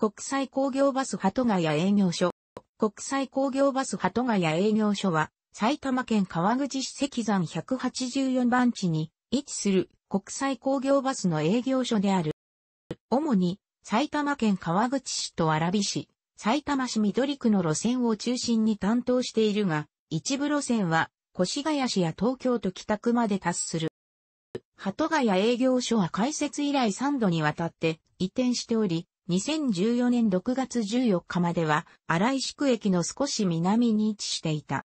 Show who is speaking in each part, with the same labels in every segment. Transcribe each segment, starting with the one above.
Speaker 1: 国際工業バス鳩ヶ谷営業所。国際工業バス鳩ヶ谷営業所は、埼玉県川口市石山184番地に位置する国際工業バスの営業所である。主に埼玉県川口市と蕨市、埼玉市緑区の路線を中心に担当しているが、一部路線は越谷市や東京都北区まで達する。鳩ヶ谷営業所は開設以来3度にわたって移転しており、2014年6月14日までは、荒井宿駅の少し南に位置していた。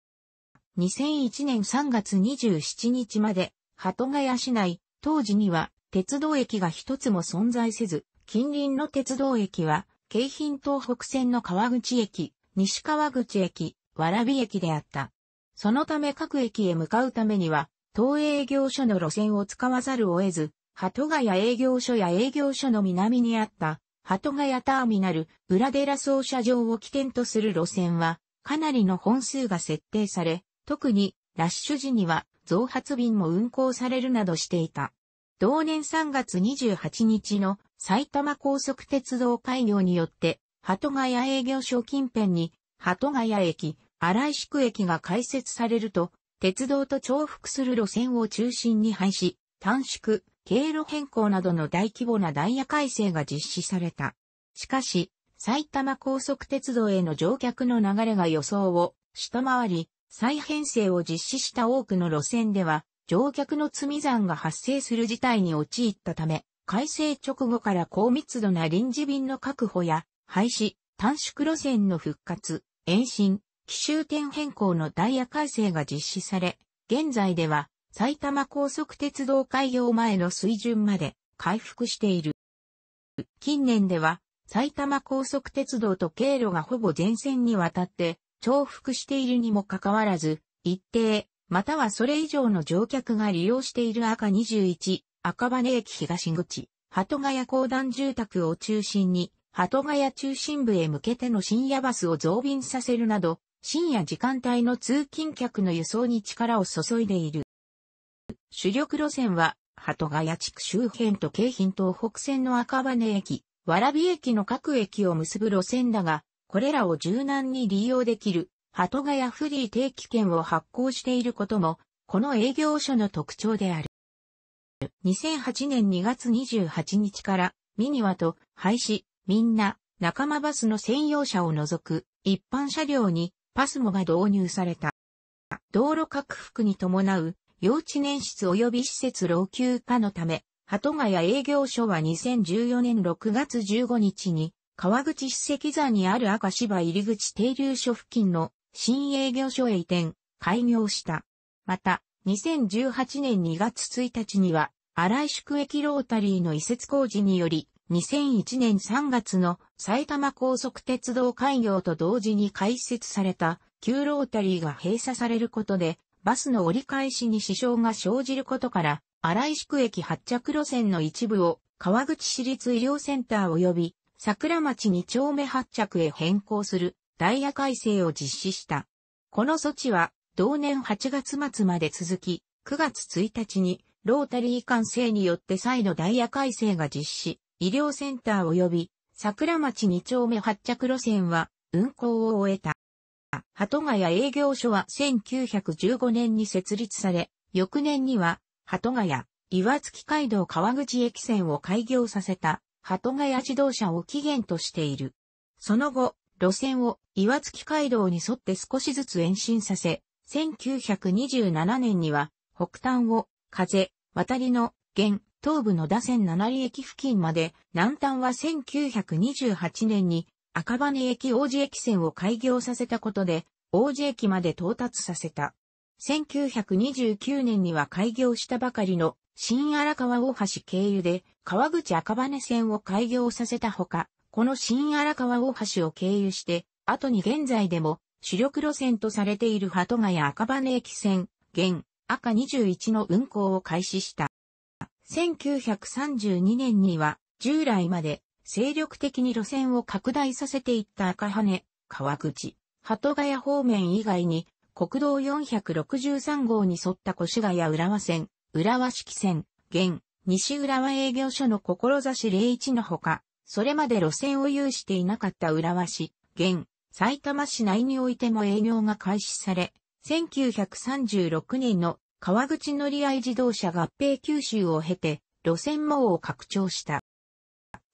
Speaker 1: 2001年3月27日まで、鳩ヶ谷市内、当時には、鉄道駅が一つも存在せず、近隣の鉄道駅は、京浜東北線の川口駅、西川口駅、蕨駅であった。そのため各駅へ向かうためには、東営業所の路線を使わざるを得ず、鳩ヶ谷営業所や営業所の南にあった鳩ヶ谷ターミナル、裏寺走車場を起点とする路線は、かなりの本数が設定され、特にラッシュ時には増発便も運行されるなどしていた。同年3月28日の埼玉高速鉄道開業によって、鳩ヶ谷営業所近辺に、鳩ヶ谷駅、荒井宿駅が開設されると、鉄道と重複する路線を中心に廃止、短縮、経路変更などの大規模なダイヤ改正が実施された。しかし、埼玉高速鉄道への乗客の流れが予想を下回り、再編成を実施した多くの路線では、乗客の積み算が発生する事態に陥ったため、改正直後から高密度な臨時便の確保や、廃止、短縮路線の復活、延伸、奇襲点変更のダイヤ改正が実施され、現在では埼玉高速鉄道開業前の水準まで回復している。近年では、埼玉高速鉄道と経路がほぼ全線にわたって重複しているにもかかわらず、一定、またはそれ以上の乗客が利用している赤21、赤羽駅東口、鳩ヶ谷公団住宅を中心に、鳩ヶ谷中心部へ向けての深夜バスを増便させるなど、深夜時間帯の通勤客の輸送に力を注いでいる。主力路線は、鳩ヶ谷地区周辺と京浜東北線の赤羽駅、蕨駅の各駅を結ぶ路線だが、これらを柔軟に利用できる、鳩ヶ谷フリー定期券を発行していることも、この営業所の特徴である。2008年2月28日から、ミニワと、廃止、みんな、仲間バスの専用車を除く、一般車両に、パスモが導入された。道路拡幅に伴う幼稚年室及び施設老朽化のため、鳩ヶ谷営業所は2014年6月15日に、川口史跡座にある赤芝入口停留所付近の新営業所へ移転、開業した。また、2018年2月1日には、荒井宿駅ロータリーの移設工事により、2001年3月の埼玉高速鉄道開業と同時に開設された旧ロータリーが閉鎖されることでバスの折り返しに支障が生じることから、荒井宿駅発着路線の一部を川口市立医療センター及び桜町2丁目発着へ変更するダイヤ改正を実施した。この措置は同年8月末まで続き、9月1日にロータリー管制によって再度ダイヤ改正が実施、医療センター及び桜町2丁目発着路線は運行を終えた。鳩ヶ谷営業所は1915年に設立され、翌年には、鳩ヶ谷、岩月街道川口駅線を開業させた、鳩ヶ谷自動車を起源としている。その後、路線を岩月街道に沿って少しずつ延伸させ、1927年には、北端を、風、渡りの、現、東部の打線七里駅付近まで、南端は1928年に、赤羽駅王子駅線を開業させたことで、王子駅まで到達させた。1929年には開業したばかりの新荒川大橋経由で川口赤羽線を開業させたほか、この新荒川大橋を経由して、後に現在でも主力路線とされている鳩ヶ谷赤羽駅線、現赤21の運行を開始した。1932年には従来まで精力的に路線を拡大させていった赤羽、川口、鳩ヶ谷方面以外に、国道463号に沿った越谷浦和線、浦和式線、現、西浦和営業所の志01のほか、それまで路線を有していなかった浦和市、現、埼玉市内においても営業が開始され、1936年の川口乗合自動車合併吸収を経て、路線網を拡張した。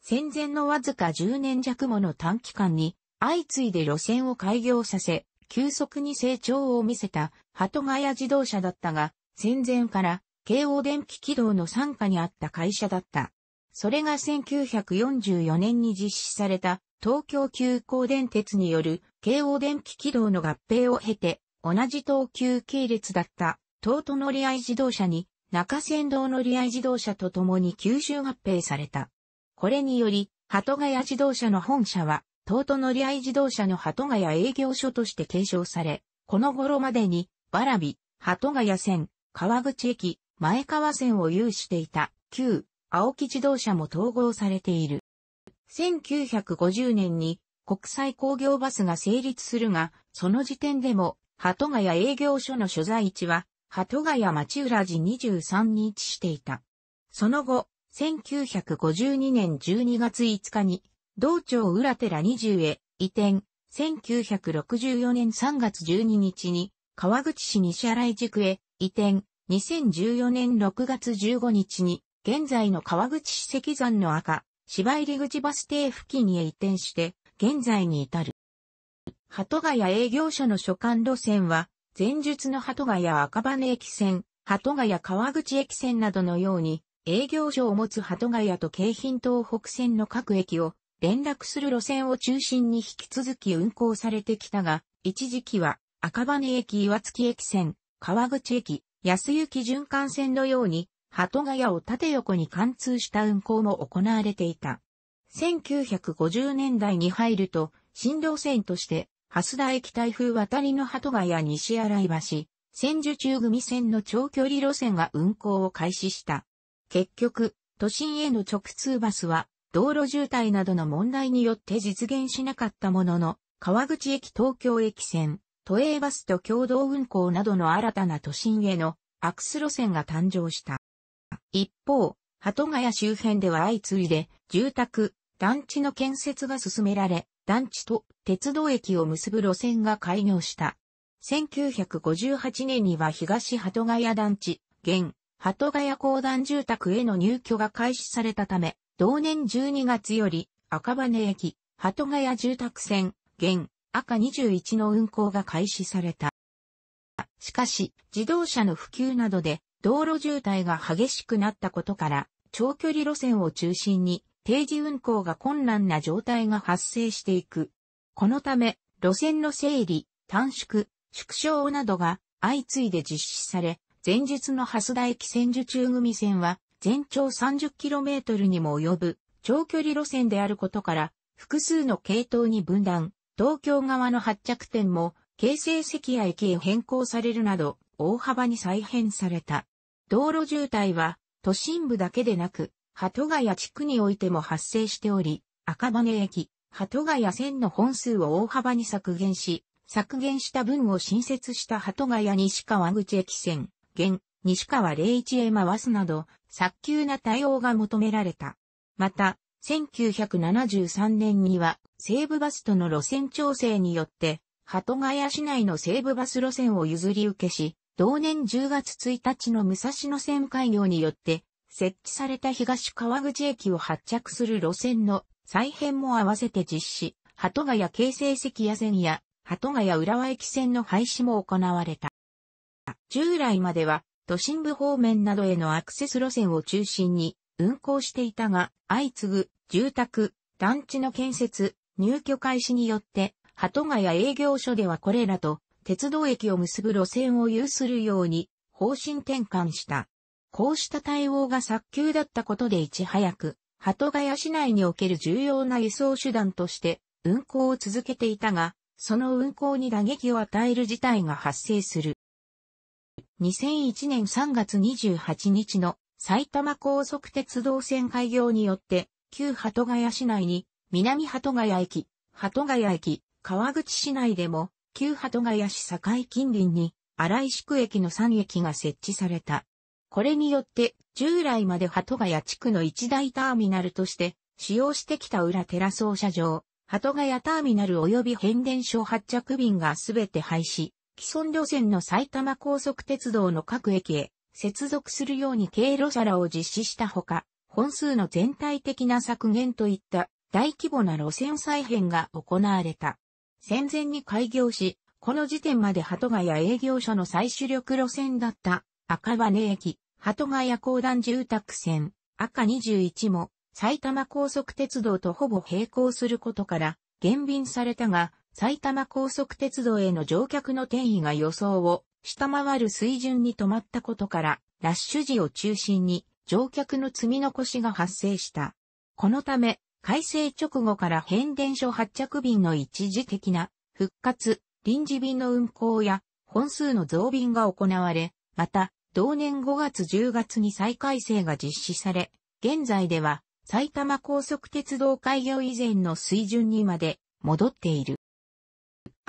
Speaker 1: 戦前のわずか10年弱もの短期間に、相次いで路線を開業させ、急速に成長を見せた、鳩ヶ谷自動車だったが、戦前から、京王電気軌道の傘下にあった会社だった。それが1944年に実施された、東京急行電鉄による、京王電気軌道の合併を経て、同じ東急系列だった、東都乗り合い自動車に、中山道乗り合い自動車と共に九州合併された。これにより、鳩ヶ谷自動車の本社は、東都乗合自動車の鳩ヶ谷営業所として継承され、この頃までに、わらび、鳩ヶ谷線、川口駅、前川線を有していた、旧、青木自動車も統合されている。1950年に国際工業バスが成立するが、その時点でも、鳩ヶ谷営業所の所在地は、鳩ヶ谷町浦寺23に位置していた。その後、1952年12月5日に、道庁裏寺20へ移転、1964年3月12日に、川口市西新井地区へ移転、2014年6月15日に、現在の川口市石山の赤、芝入口バス停付近へ移転して、現在に至る。鳩ヶ谷営業所の所管路線は、前述の鳩ヶ谷赤羽駅線、鳩ヶ谷川口駅線などのように、営業所を持つ鳩ヶ谷と京浜東北線の各駅を連絡する路線を中心に引き続き運行されてきたが、一時期は赤羽駅岩月駅線、川口駅、安行循環線のように、鳩ヶ谷を縦横に貫通した運行も行われていた。1950年代に入ると、新路線として、蓮田駅台風渡りの鳩ヶ谷西新井橋、千住中組線の長距離路線が運行を開始した。結局、都心への直通バスは、道路渋滞などの問題によって実現しなかったものの、川口駅東京駅線、都営バスと共同運行などの新たな都心へのアクス路線が誕生した。一方、鳩ヶ谷周辺では相次いで、住宅、団地の建設が進められ、団地と鉄道駅を結ぶ路線が開業した。1958年には東鳩ヶ谷団地、現、鳩ヶ谷公団住宅への入居が開始されたため、同年12月より赤羽駅、鳩ヶ谷住宅線、現赤21の運行が開始された。しかし、自動車の普及などで道路渋滞が激しくなったことから、長距離路線を中心に定時運行が困難な状態が発生していく。このため、路線の整理、短縮、縮小などが相次いで実施され、前述の蓮田駅千住中組線は、全長 30km にも及ぶ長距離路線であることから、複数の系統に分断、東京側の発着点も、京成関谷駅へ変更されるなど、大幅に再編された。道路渋滞は、都心部だけでなく、鳩ヶ谷地区においても発生しており、赤羽駅、鳩ヶ谷線の本数を大幅に削減し、削減した分を新設した鳩ヶ谷西川口駅線、現、西川0一へ回すなど、早急な対応が求められた。また、1973年には西武バスとの路線調整によって、鳩ヶ谷市内の西武バス路線を譲り受けし、同年10月1日の武蔵野線開業によって、設置された東川口駅を発着する路線の再編も合わせて実施、鳩ヶ谷京成関谷線や鳩ヶ谷浦和駅線の廃止も行われた。従来までは都心部方面などへのアクセス路線を中心に運行していたが、相次ぐ住宅、団地の建設、入居開始によって、鳩ヶ谷営業所ではこれらと鉄道駅を結ぶ路線を有するように方針転換した。こうした対応が早急だったことでいち早く、鳩ヶ谷市内における重要な輸送手段として運行を続けていたが、その運行に打撃を与える事態が発生する。2001年3月28日の埼玉高速鉄道線開業によって、旧鳩ヶ谷市内に、南鳩ヶ谷駅、鳩ヶ谷駅、川口市内でも、旧鳩ヶ谷市境近隣に、荒井宿駅の3駅が設置された。これによって、従来まで鳩ヶ谷地区の一大ターミナルとして、使用してきた裏テラ操車場、鳩ヶ谷ターミナル及び変電所発着便がすべて廃止。既存路線の埼玉高速鉄道の各駅へ接続するように経路皿らを実施したほか、本数の全体的な削減といった大規模な路線再編が行われた。戦前に開業し、この時点まで鳩ヶ谷営業所の最主力路線だった赤羽駅、鳩ヶ谷公団住宅線、赤21も埼玉高速鉄道とほぼ並行することから減便されたが、埼玉高速鉄道への乗客の転移が予想を下回る水準に止まったことから、ラッシュ時を中心に乗客の積み残しが発生した。このため、改正直後から変電所発着便の一時的な復活、臨時便の運行や本数の増便が行われ、また、同年5月10月に再改正が実施され、現在では埼玉高速鉄道開業以前の水準にまで戻っている。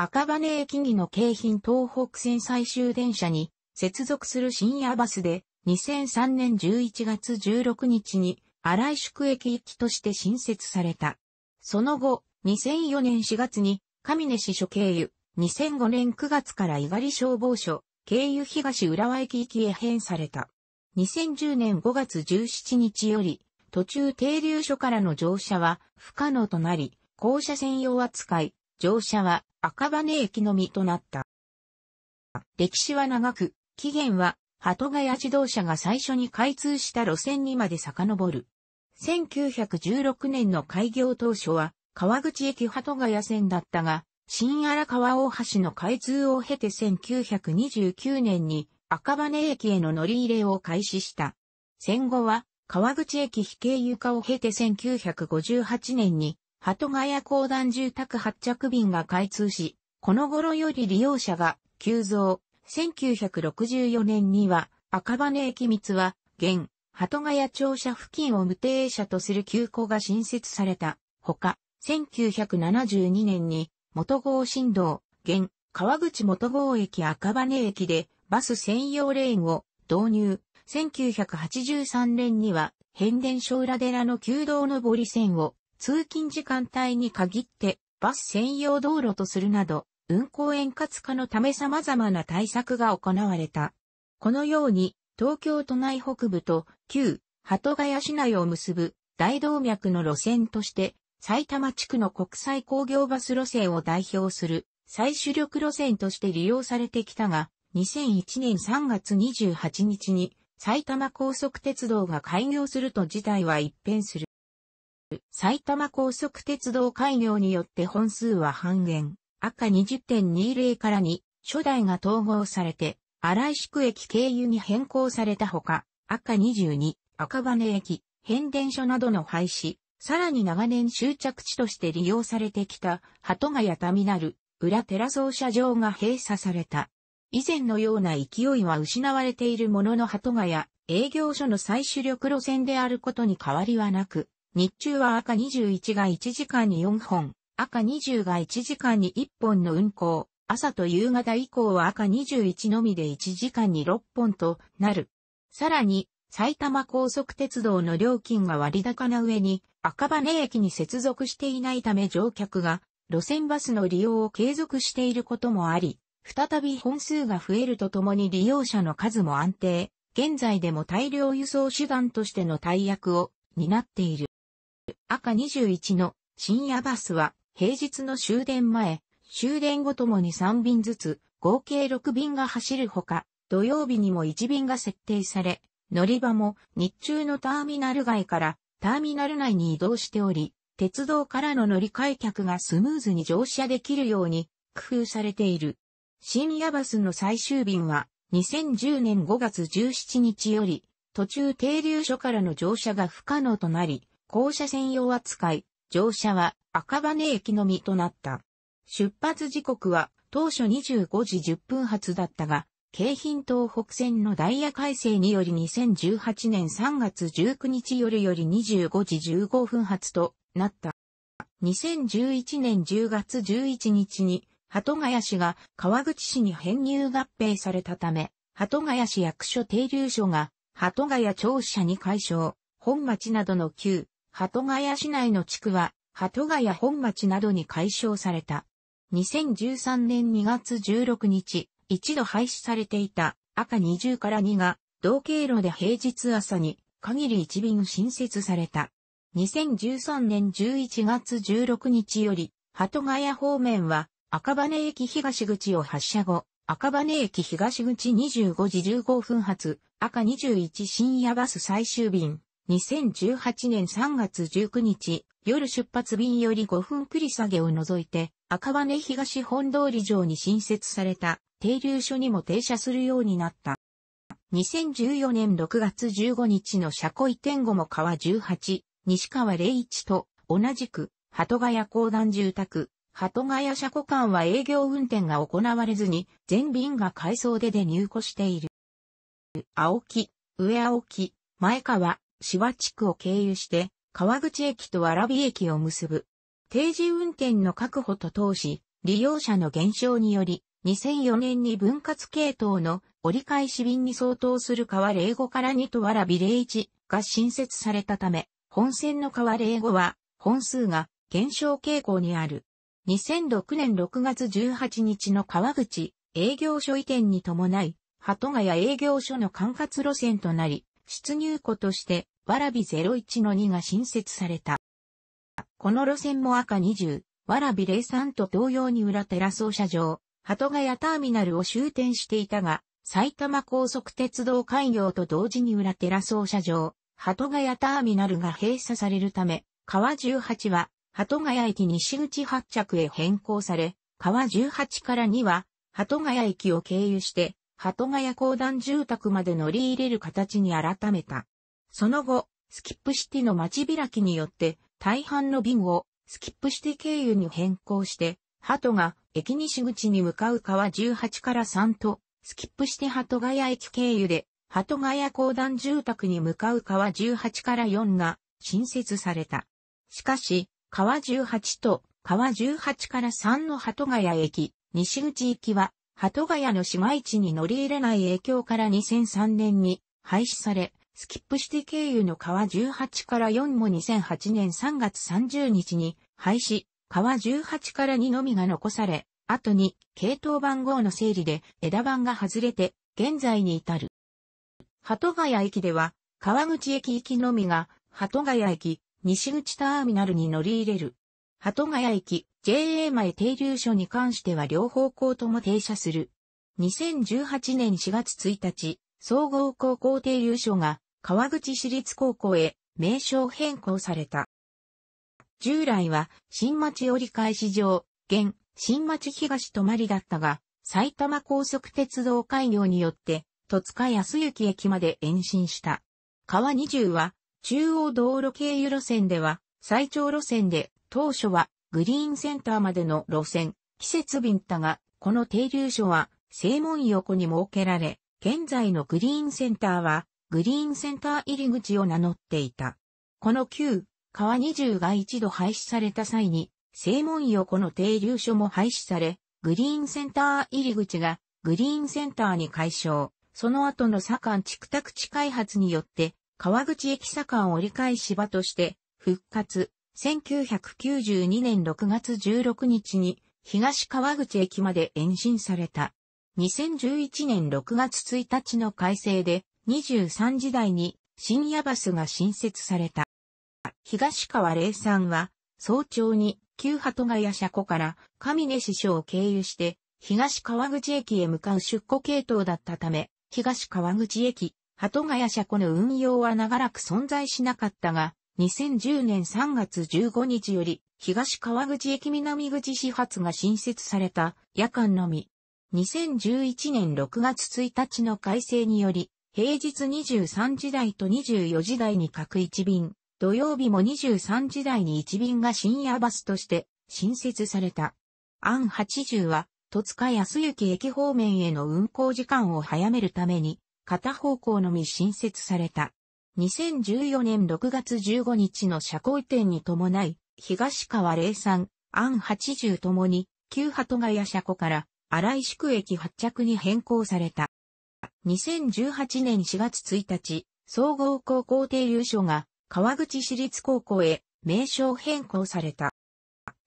Speaker 1: 赤羽駅木の京浜東北線最終電車に接続する深夜バスで2003年11月16日に荒井宿駅行きとして新設された。その後、2004年4月に上根市所経由、2005年9月から猪狩消防署、経由東浦和駅行きへ変された。2010年5月17日より、途中停留所からの乗車は不可能となり、降車専用扱い、乗車は赤羽駅のみとなった。歴史は長く、起源は、鳩ヶ谷自動車が最初に開通した路線にまで遡る。1916年の開業当初は、川口駅鳩ヶ谷線だったが、新荒川大橋の開通を経て1929年に赤羽駅への乗り入れを開始した。戦後は川口駅非経由化を経て1958年に鳩ヶ谷公団住宅発着便が開通し、この頃より利用者が急増。1964年には赤羽駅密は、現、鳩ヶ谷庁舎付近を無停車とする急行が新設された。ほか、1972年に元郷新道、現、川口元郷駅赤羽駅でバス専用レーンを導入。1983年には変電所裏寺の旧道上り線を通勤時間帯に限ってバス専用道路とするなど、運行円滑化のため様々な対策が行われた。このように、東京都内北部と旧鳩ヶ谷市内を結ぶ大動脈の路線として、埼玉地区の国際工業バス路線を代表する最主力路線として利用されてきたが、2001年3月28日に埼玉高速鉄道が開業すると事態は一変する。埼玉高速鉄道開業によって本数は半減、赤20.20からに、初代が統合されて、荒井宿駅経由に変更されたほか、赤22、赤羽駅、変電所などの廃止、さらに長年終着地として利用されてきた、鳩ヶ谷タミナル、裏寺操車場が閉鎖された。以前のような勢いは失われているものの鳩ヶ谷、営業所の最主力路線であることに変わりはなく、日中は赤21が1時間に4本、赤20が1時間に1本の運行、朝と夕方以降は赤21のみで1時間に6本となる。さらに、埼玉高速鉄道の料金が割高な上に、赤羽駅に接続していないため乗客が、路線バスの利用を継続していることもあり、再び本数が増えるとともに利用者の数も安定、現在でも大量輸送手段としての大役を担っている。赤21の深夜バスは平日の終電前、終電後ともに3便ずつ、合計6便が走るほか、土曜日にも1便が設定され、乗り場も日中のターミナル外からターミナル内に移動しており、鉄道からの乗り換え客がスムーズに乗車できるように工夫されている。深夜バスの最終便は2010年5月17日より途中停留所からの乗車が不可能となり、降車専用扱い、乗車は赤羽駅のみとなった。出発時刻は当初25時10分発だったが、京浜東北線のダイヤ改正により2018年3月19日夜より25時15分発となった。2011年10月11日に、鳩ヶ谷市が川口市に編入合併されたため、鳩ヶ谷市役所停留所が鳩ヶ谷庁舎に解消、本町などの旧鳩ヶ谷市内の地区は、鳩ヶ谷本町などに解消された。2013年2月16日、一度廃止されていた赤20から2が、同経路で平日朝に限り一便新設された。2013年11月16日より、鳩ヶ谷方面は赤羽駅東口を発車後、赤羽駅東口25時15分発、赤21深夜バス最終便、2018年3月19日、夜出発便より5分繰り下げを除いて、赤羽東本通り上に新設された停留所にも停車するようになった。2014年6月15日の車庫移転後も川18、西川01と同じく、鳩ヶ谷公団住宅、鳩ヶ谷車庫間は営業運転が行われずに、全便が改装でで入庫している。青木、上青木、前川、シ地区を経由して、川口駅と蕨駅を結ぶ。定時運転の確保と投資、利用者の減少により、2004年に分割系統の折り返し便に相当する川0 5から2と蕨0 1が新設されたため、本線の川0 5は、本数が減少傾向にある。2006年6月18日の川口営業所移転に伴い、鳩ヶ谷営業所の管轄路線となり、出入庫として、わらび01の2が新設された。この路線も赤20、わらび03と同様に裏テラス車場、鳩ヶ谷ターミナルを終点していたが、埼玉高速鉄道開業と同時に裏テラス車場、鳩ヶ谷ターミナルが閉鎖されるため、川18は、鳩ヶ谷駅西口発着へ変更され、川18から2は、鳩ヶ谷駅を経由して、鳩ヶ谷公団住宅まで乗り入れる形に改めた。その後、スキップシティの街開きによって、大半の便をスキップシティ経由に変更して、鳩が駅西口に向かう川18から3と、スキップシティ鳩ヶ谷駅経由で、鳩ヶ谷公団住宅に向かう川18から4が新設された。しかし、川18と川18から3の鳩ヶ谷駅、西口行きは鳩ヶ谷の市街地に乗り入れない影響から2003年に廃止され、スキップシティ経由の川18から4も2008年3月30日に廃止、川18から2のみが残され、後に系統番号の整理で枝番が外れて現在に至る。鳩ヶ谷駅では川口駅行きのみが鳩ヶ谷駅西口ターミナルに乗り入れる鳩ヶ谷駅、JA 前停留所に関しては両方向とも停車する。2018年4月1日、総合高校停留所が川口市立高校へ名称変更された。従来は新町折り返し場、現新町東泊まりだったが、埼玉高速鉄道開業によって、戸塚安行駅まで延伸した。川20は、中央道路経由路線では、最長路線で当初はグリーンセンターまでの路線、季節便だが、この停留所は正門横に設けられ、現在のグリーンセンターはグリーンセンター入り口を名乗っていた。この旧川20が一度廃止された際に、正門横の停留所も廃止され、グリーンセンター入り口がグリーンセンターに解消。その後の左官地区宅地開発によって、川口駅左官折り返し場として復活。1992年6月16日に東川口駅まで延伸された。2011年6月1日の改正で23時台に深夜バスが新設された。東川霊さんは早朝に旧鳩ヶ谷車庫から上根市所を経由して東川口駅へ向かう出庫系統だったため、東川口駅、鳩ヶ谷車庫の運用は長らく存在しなかったが、2010年3月15日より、東川口駅南口始発が新設された夜間のみ。2011年6月1日の改正により、平日23時台と24時台に各1便、土曜日も23時台に1便が深夜バスとして新設された。案80は、戸塚安行駅方面への運行時間を早めるために、片方向のみ新設された。2014年6月15日の社交移転に伴い、東川零三、安80ともに、旧鳩ヶ谷車庫から荒井宿駅発着に変更された。2018年4月1日、総合高校停留所が川口市立高校へ名称変更された。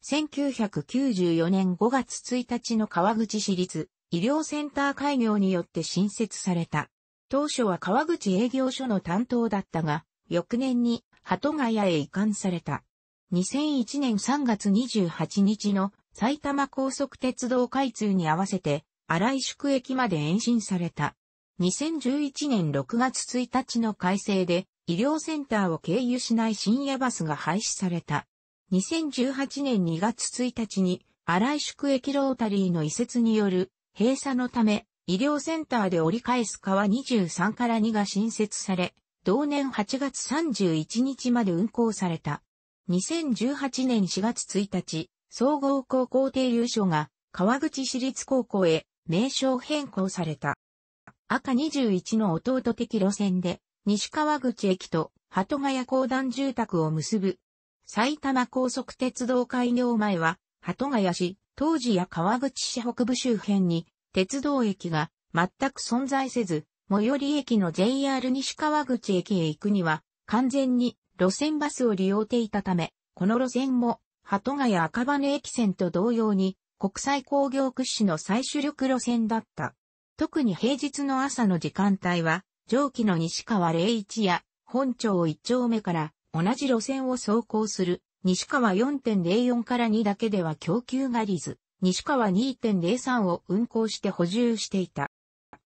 Speaker 1: 1994年5月1日の川口市立医療センター開業によって新設された。当初は川口営業所の担当だったが、翌年に鳩ヶ谷へ移管された。2001年3月28日の埼玉高速鉄道開通に合わせて荒井宿駅まで延伸された。2011年6月1日の改正で医療センターを経由しない深夜バスが廃止された。2018年2月1日に、荒井宿駅ロータリーの移設による閉鎖のため、医療センターで折り返す川23から2が新設され、同年8月31日まで運行された。2018年4月1日、総合高校停留所が川口市立高校へ名称変更された。赤21の弟的路線で、西川口駅と鳩ヶ谷公団住宅を結ぶ。埼玉高速鉄道開業前は、鳩ヶ谷市、当時や川口市北部周辺に鉄道駅が全く存在せず、最寄り駅の JR 西川口駅へ行くには、完全に路線バスを利用していたため、この路線も、鳩ヶ谷赤羽駅線と同様に、国際工業屈指の最主力路線だった。特に平日の朝の時間帯は、上記の西川零一や本町一丁目から同じ路線を走行する西川4.04から2だけでは供給がりず、西川2.03を運行して補充していた。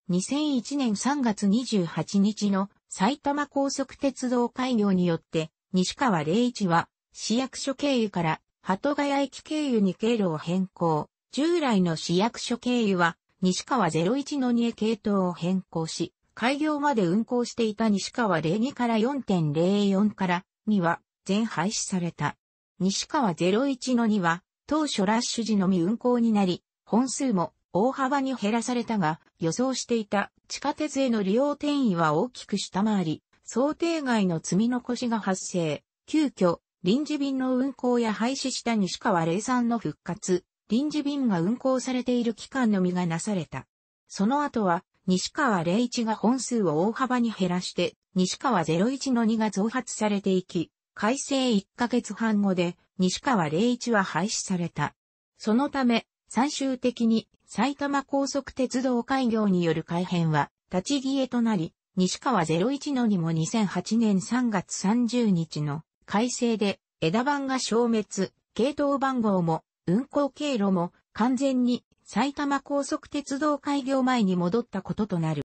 Speaker 1: 2001年3月28日の埼玉高速鉄道開業によって、西川01は市役所経由から鳩ヶ谷駅経由に経路を変更。従来の市役所経由は西川01の2へ系統を変更し、開業まで運行していた西川02から4.04から2は全廃止された。西川01の2は当初ラッシュ時のみ運行になり、本数も大幅に減らされたが、予想していた地下鉄への利用転移は大きく下回り、想定外の積み残しが発生。急遽、臨時便の運行や廃止した西川霊山の復活、臨時便が運行されている期間のみがなされた。その後は、西川01が本数を大幅に減らして、西川01の2が増発されていき、改正1ヶ月半後で西川零一は廃止された。そのため、最終的に埼玉高速鉄道開業による改編は立ち消えとなり、西川01のにも2008年3月30日の改正で枝番が消滅、系統番号も運行経路も完全に埼玉高速鉄道開業前に戻ったこととなる。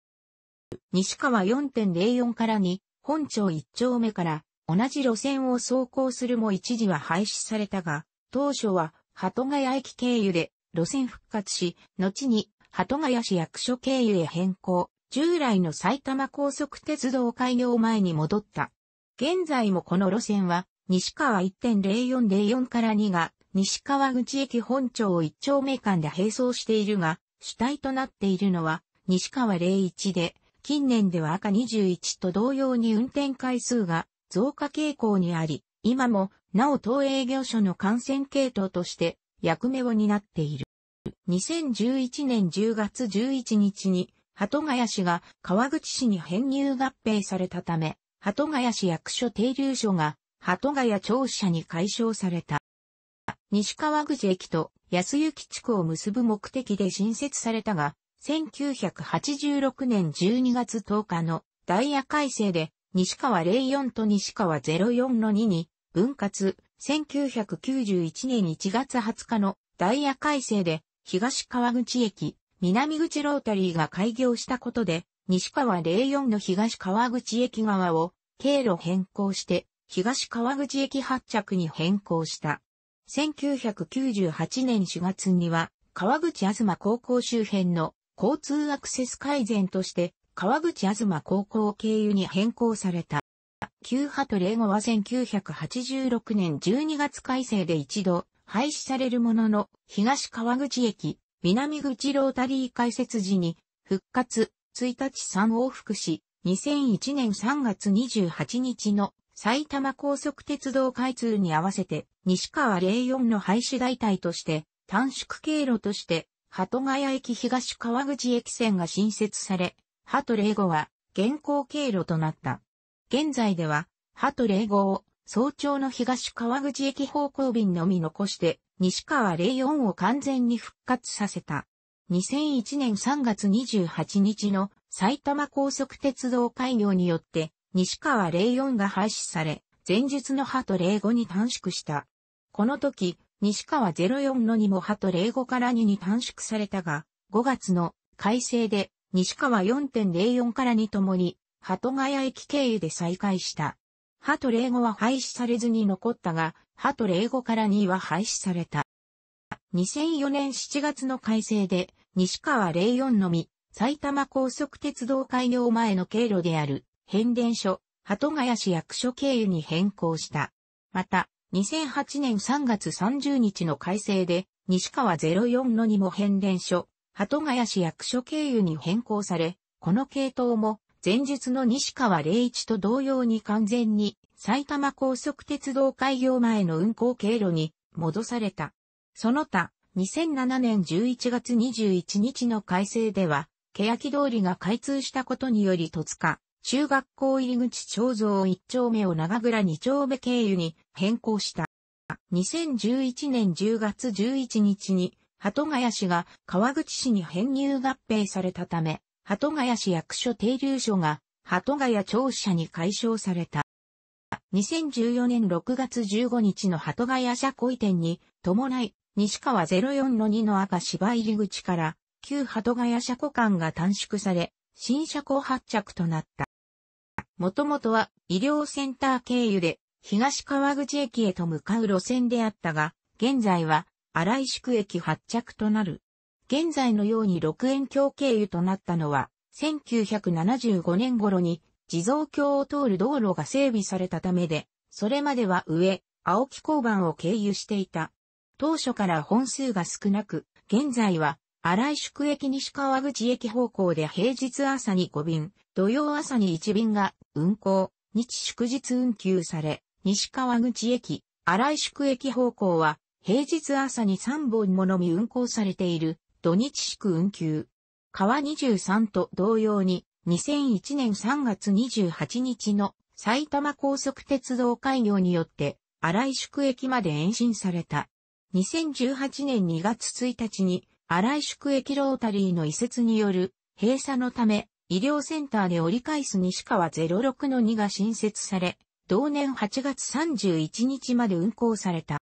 Speaker 1: 西川4.04からに本町1丁目から同じ路線を走行するも一時は廃止されたが、当初は鳩ヶ谷駅経由で路線復活し、後に鳩ヶ谷市役所経由へ変更、従来の埼玉高速鉄道開業前に戻った。現在もこの路線は、西川1.0404から2が、西川口駅本町1丁目間で並走しているが、主体となっているのは、西川01で、近年では赤21と同様に運転回数が増加傾向にあり、今もなお当営業所の感染系統として役目を担っている。2011年10月11日に、鳩ヶ谷市が川口市に編入合併されたため、鳩ヶ谷市役所停留所が鳩ヶ谷庁舎に解消された。西川口駅と安行地区を結ぶ目的で新設されたが、1986年12月10日のダイヤ改正で西川04と西川04の2に分割、1991年1月20日のダイヤ改正で東川口駅、南口ロータリーが開業したことで、西川04の東川口駅側を経路変更して東川口駅発着に変更した。1998年4月には川口東高校周辺の交通アクセス改善として川口東高校経由に変更された。旧派と令和は1986年12月改正で一度廃止されるものの、東川口駅、南口ロータリー開設時に、復活、1日3往復し、2001年3月28日の埼玉高速鉄道開通に合わせて、西川04の廃止代替として、短縮経路として、鳩ヶ谷駅東川口駅線が新設され、ハトレイ語は現行経路となった。現在では、ハトレイ語を早朝の東川口駅方向便のみ残して、西川04を完全に復活させた。2001年3月28日の埼玉高速鉄道開業によって、西川04が廃止され、前述のハト05に短縮した。この時、西川04の2もハト05から2に短縮されたが、5月の改正で西川4.04からにともに、鳩ヶ谷駅経由で再開した。鳩零5は廃止されずに残ったが、鳩零5から2は廃止された。2004年7月の改正で、西川04のみ、埼玉高速鉄道開業前の経路である、変電所、鳩ヶ谷市役所経由に変更した。また、2008年3月30日の改正で、西川04の2も変電所、鳩ヶ谷市役所経由に変更され、この系統も前述の西川零一と同様に完全に埼玉高速鉄道開業前の運行経路に戻された。その他、2007年11月21日の改正では、欅通りが開通したことにより戸塚、中学校入口町蔵1丁目を長倉2丁目経由に変更した。2011年10月11日に鳩ヶ谷市が川口市に編入合併されたため、鳩ヶ谷市役所停留所が鳩ヶ谷庁舎に解消された。2014年6月15日の鳩ヶ谷社移店に伴い、西川04-2の赤芝入り口から旧鳩ヶ谷車庫間が短縮され、新車庫発着となった。もともとは医療センター経由で東川口駅へと向かう路線であったが、現在は荒井宿駅発着となる。現在のように六円橋経由となったのは、1975年頃に地蔵橋を通る道路が整備されたためで、それまでは上、青木交番を経由していた。当初から本数が少なく、現在は荒井宿駅西川口駅方向で平日朝に5便、土曜朝に1便が運行、日祝日運休され、西川口駅、荒井宿駅方向は平日朝に3本ものみ運行されている土日祝運休。川23と同様に2001年3月28日の埼玉高速鉄道開業によって荒井宿駅まで延伸された。2018年2月1日に荒井宿駅ロータリーの移設による閉鎖のため医療センターで折り返す西川06の2が新設され、同年8月31日まで運行された。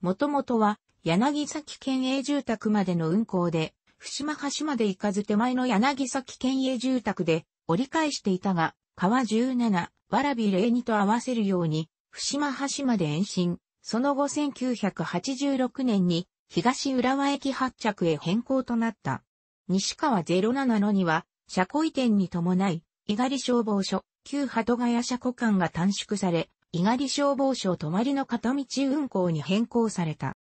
Speaker 1: もともとは、柳崎県営住宅までの運行で、伏間橋まで行かず手前の柳崎県営住宅で折り返していたが、川17、わらび02と合わせるように、伏間橋まで延伸。その後1986年に東浦和駅発着へ変更となった。西川07のには、車庫移転に伴い、猪狩消防署、旧鳩ヶ谷車庫間が短縮され、猪狩消防署泊まりの片道運行に変更された。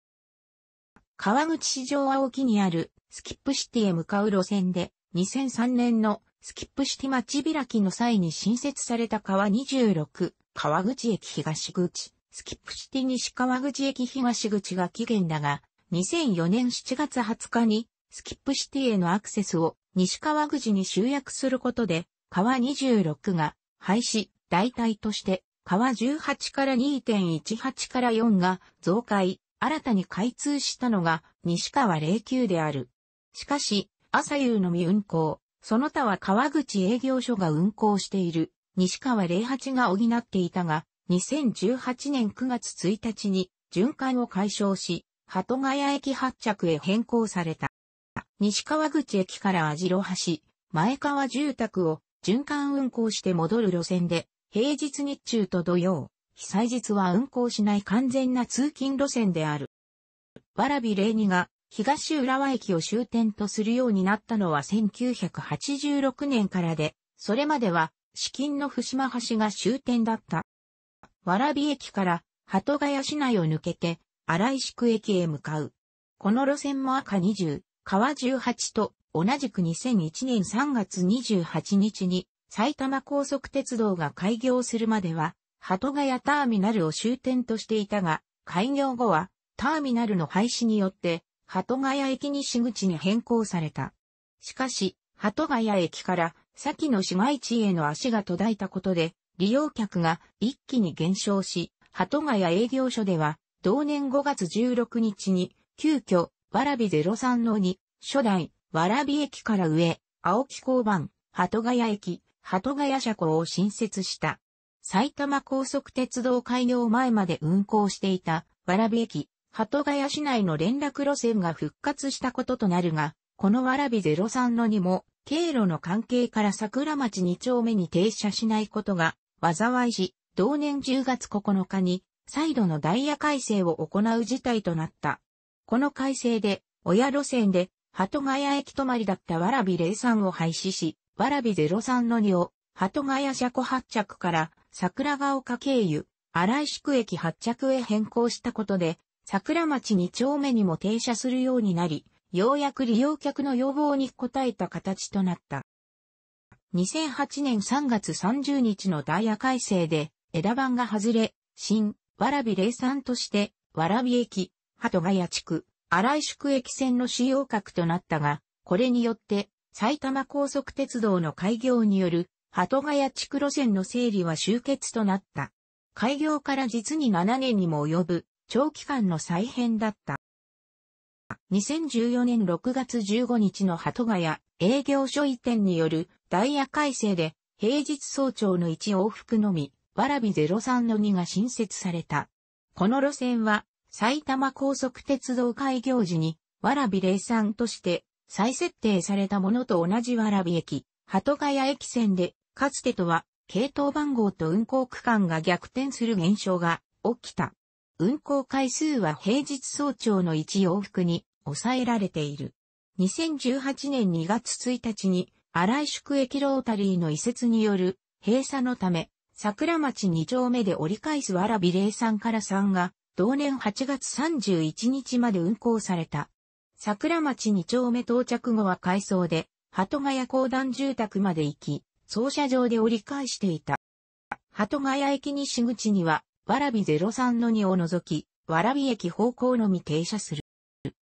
Speaker 1: 川口市場青木にあるスキップシティへ向かう路線で2003年のスキップシティ町開きの際に新設された川26川口駅東口スキップシティ西川口駅東口が期限だが2004年7月20日にスキップシティへのアクセスを西川口に集約することで川26が廃止代替として川18から2.18から4が増改、新たに開通したのが西川霊宮である。しかし、朝夕のみ運行、その他は川口営業所が運行している西川霊八が補っていたが、2018年9月1日に循環を解消し、鳩ヶ谷駅発着へ変更された。西川口駅から網代橋、前川住宅を循環運行して戻る路線で、平日日中と土曜、被災日は運行しない完全な通勤路線である。わらびレニが東浦和駅を終点とするようになったのは1986年からで、それまでは、資金の伏間橋が終点だった。わらび駅から、鳩ヶ谷市内を抜けて、荒井宿駅へ向かう。この路線も赤20、川18と同じく2001年3月28日に埼玉高速鉄道が開業するまでは、鳩ヶ谷ターミナルを終点としていたが、開業後は、ターミナルの廃止によって、鳩ヶ谷駅西口に変更された。しかし、鳩ヶ谷駅から先の市街地への足が途絶えたことで、利用客が一気に減少し、鳩ヶ谷営業所では、同年5月16日に、急遽、わらび03の2、初代、わらび駅から上、青木交番、鳩ヶ谷駅、鳩ヶ谷車庫を新設した。埼玉高速鉄道開業前まで運行していた、蕨駅、鳩ヶ谷市内の連絡路線が復活したこととなるが、この蕨03のにも、経路の関係から桜町2丁目に停車しないことが、災いし、同年10月9日に、再度のダイヤ改正を行う事態となった。この改正で、親路線で、鳩ヶ谷駅止まりだった蕨03を廃止し、わらび03の2を、鳩ヶ谷車庫発着から桜ヶ丘経由、荒井宿駅発着へ変更したことで、桜町2丁目にも停車するようになり、ようやく利用客の要望に応えた形となった。2008年3月30日のダイヤ改正で枝番が外れ、新、わらび03として、わらび駅、鳩ヶ谷地区、荒井宿駅線の使用格となったが、これによって埼玉高速鉄道の開業による、鳩ヶ谷地区路線の整理は終結となった。開業から実に7年にも及ぶ、長期間の再編だった。2014年6月15日の鳩ヶ谷営業所移転によるダイヤ改正で平日早朝の1往復のみ、わらび03の2が新設された。この路線は埼玉高速鉄道開業時にわらび03として再設定されたものと同じ蕨駅、鳩ヶ谷駅線で、かつてとは、系統番号と運行区間が逆転する現象が起きた。運行回数は平日早朝の1往復に抑えられている。2018年2月1日に荒井宿駅ロータリーの移設による閉鎖のため、桜町2丁目で折り返すわらび03から3が、同年8月31日まで運行された。桜町2丁目到着後は改装で、鳩ヶ谷公団住宅まで行き、操車場で折り返していた。鳩ヶ谷駅西口には、わらび03の2を除き、わらび駅方向のみ停車する。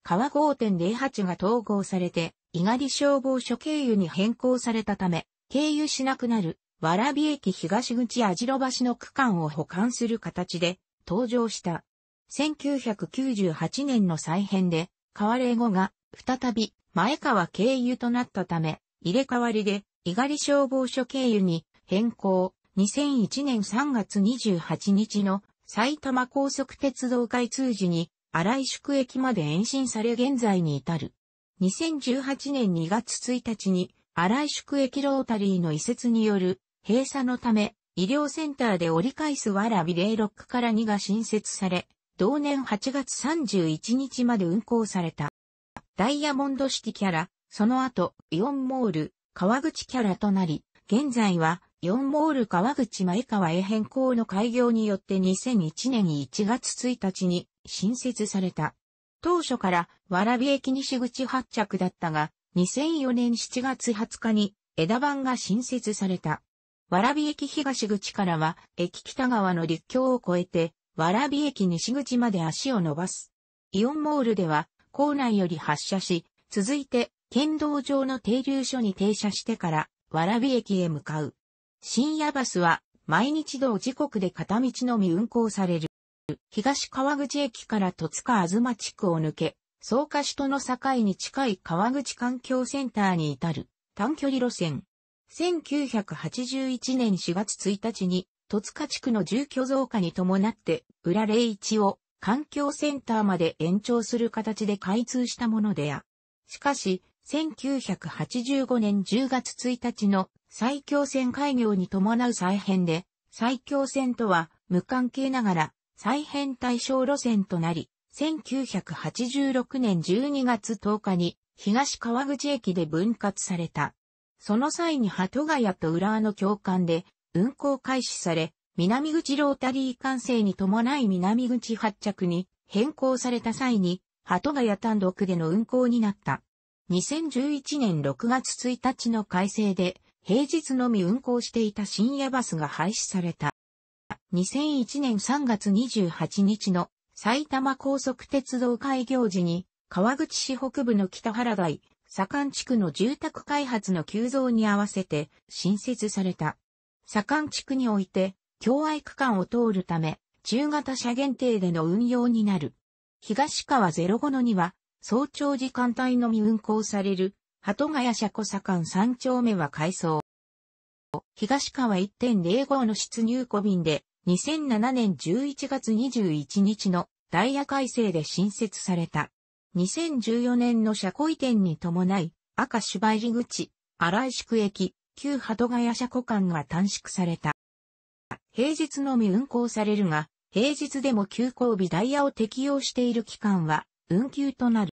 Speaker 1: 川5.08が統合されて、稲荷消防署経由に変更されたため、経由しなくなる、わらび駅東口網代橋の区間を保管する形で、登場した。1998年の再編で、わ霊後が再び前川経由となったため、入れ替わりで猪狩消防署経由に変更。2001年3月28日の埼玉高速鉄道開通時に荒井宿駅まで延伸され現在に至る。2018年2月1日に荒井宿駅ロータリーの移設による閉鎖のため医療センターで折り返すわらび06から2が新設され、同年8月31日まで運行された。ダイヤモンドシティキャラ、その後、イオンモール、川口キャラとなり、現在は、イオンモール川口前川へ変更の開業によって2001年1月1日に新設された。当初から、蕨駅西口発着だったが、2004年7月20日に枝番が新設された。蕨駅東口からは、駅北側の陸橋を越えて、わらび駅西口まで足を伸ばす。イオンモールでは、構内より発車し、続いて、県道上の停留所に停車してから、わらび駅へ向かう。深夜バスは、毎日同時刻で片道のみ運行される。東川口駅から戸塚あずま地区を抜け、草加市との境に近い川口環境センターに至る短距離路線。1981年4月1日に戸塚地区の住居増加に伴って、裏霊一を環境センターまで延長する形で開通したものであ。しかし、1985年10月1日の最強線開業に伴う再編で、最強線とは無関係ながら再編対象路線となり、1986年12月10日に東川口駅で分割された。その際に鳩ヶ谷と浦和の共感で運行開始され、南口ロータリー完成に伴い南口発着に変更された際に、鳩ヶ谷単独での運行になった。2011年6月1日の改正で、平日のみ運行していた深夜バスが廃止された。2001年3月28日の埼玉高速鉄道開業時に、川口市北部の北原台、左官地区の住宅開発の急増に合わせて新設された。左官地区において、境愛区間を通るため、中型車限定での運用になる。東川05のには、早朝時間帯のみ運行される、鳩ヶ谷車庫左官3丁目は改装。東川1.05の出入庫便で、2007年11月21日のダイヤ改正で新設された。2014年の車庫移転に伴い、赤芝入口、荒井宿駅、旧鳩ヶ谷車庫間が短縮された。平日のみ運行されるが、平日でも休校日ダイヤを適用している期間は運休となる。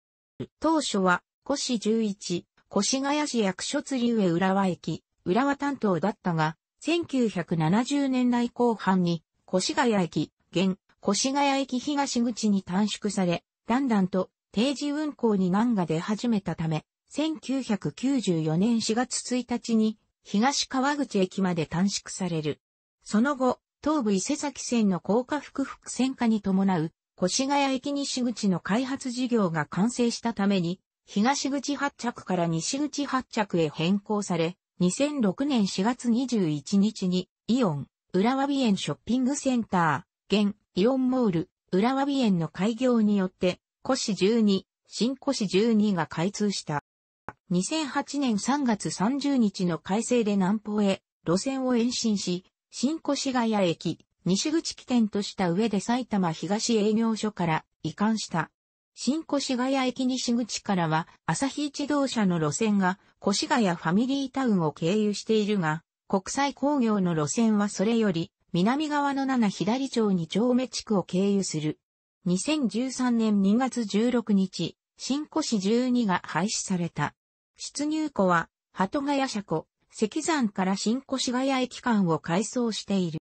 Speaker 1: 当初は、越市11、越谷市役所釣り上浦和駅、浦和担当だったが、1970年代後半に、越谷駅、現、越谷駅東口に短縮され、だんだんと定時運行に難が出始めたため、1994年4月1日に東川口駅まで短縮される。その後、東武伊勢崎線の高架復々線化に伴う、越谷駅西口の開発事業が完成したために、東口発着から西口発着へ変更され、2006年4月21日に、イオン、浦和美園ショッピングセンター、現、イオンモール、浦和美園の開業によって、越12、新越12が開通した。2008年3月30日の改正で南方へ路線を延伸し、新越谷駅、西口起点とした上で埼玉東営業所から移管した。新越谷駅西口からは、朝日自動車の路線が、越谷ファミリータウンを経由しているが、国際工業の路線はそれより、南側の7左町に丁目地区を経由する。2013年2月16日、新越12が廃止された。出入庫は、鳩ヶ谷車庫、石山から新越谷駅間を改装している。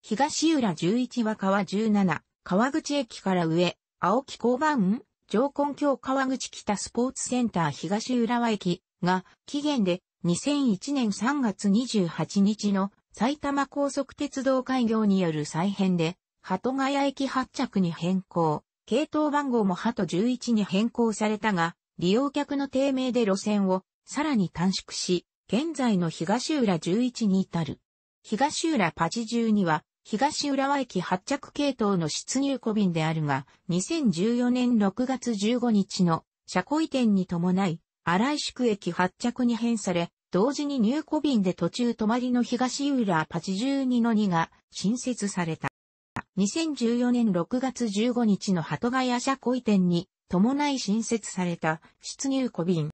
Speaker 1: 東浦11和川17、川口駅から上、青木交番上根京川口北スポーツセンター東浦和駅が期限で2001年3月28日の埼玉高速鉄道開業による再編で、鳩ヶ谷駅発着に変更、系統番号も鳩11に変更されたが、利用客の低迷で路線をさらに短縮し、現在の東浦11に至る。東浦82は、東浦和駅発着系統の出入庫便であるが、2014年6月15日の車庫移転に伴い、荒井宿駅発着に変され、同時に入庫便で途中止まりの東浦82の2が新設された。2014年6月15日の鳩ヶ谷車庫移転に伴い新設された出入小便。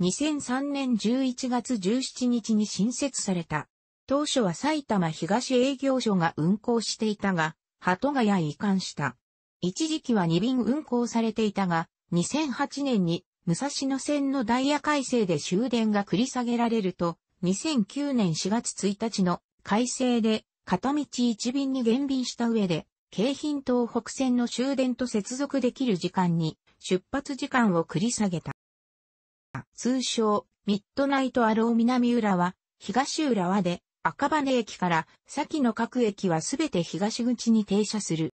Speaker 1: 2003年11月17日に新設された。当初は埼玉東営業所が運行していたが、鳩ヶ谷移管した。一時期は2便運行されていたが、2008年に武蔵野線のダイヤ改正で終電が繰り下げられると、2009年4月1日の改正で片道1便に減便した上で、京浜東北線の終電と接続できる時間に出発時間を繰り下げた。通称、ミッドナイトアロー南浦和、東浦和で赤羽駅から先の各駅はすべて東口に停車する。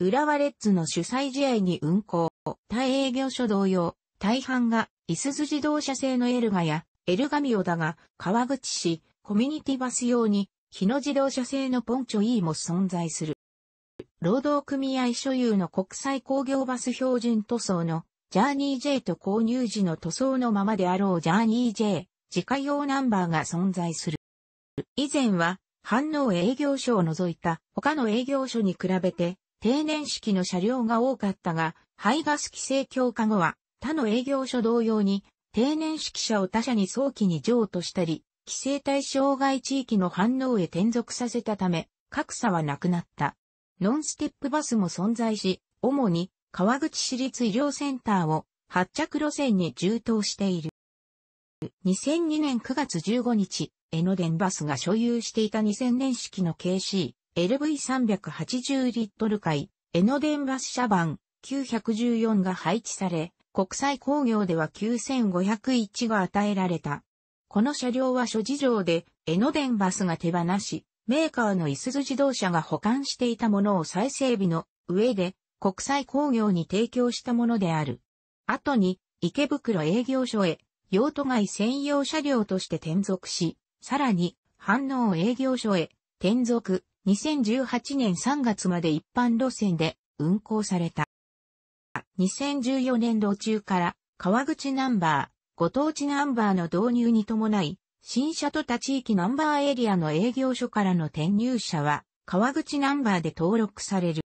Speaker 1: 浦和レッズの主催試合に運行。対営業所同様、大半が、いすズ自動車製のエルガや、エルガミオだが、川口市、コミュニティバス用に、日野自動車製のポンチョ E も存在する。労働組合所有の国際工業バス標準塗装のジャーニー J と購入時の塗装のままであろうジャーニー J 自家用ナンバーが存在する。以前は、反応営業所を除いた他の営業所に比べて定年式の車両が多かったが、排ガス規制強化後は他の営業所同様に定年式車を他社に早期に譲渡したり、規制対象外地域の反応へ転属させたため、格差はなくなった。ノンステップバスも存在し、主に川口市立医療センターを発着路線に充当している。2002年9月15日、江ノ電バスが所有していた2000年式の KC、LV380 リットル回、江ノ電バス車番914が配置され、国際工業では9501が与えられた。この車両は諸事情で江ノ電バスが手放し、メーカーのいすゞ自動車が保管していたものを再整備の上で国際工業に提供したものである。後に池袋営業所へ用途外専用車両として転属し、さらに反応営業所へ転属2018年3月まで一般路線で運行された。2014年度中から川口ナンバー、ご当地ナンバーの導入に伴い、新社と他地域ナンバーエリアの営業所からの転入者は、川口ナンバーで登録される。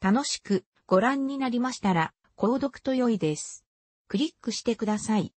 Speaker 1: 楽しくご覧になりましたら、購読と良いです。クリックしてください。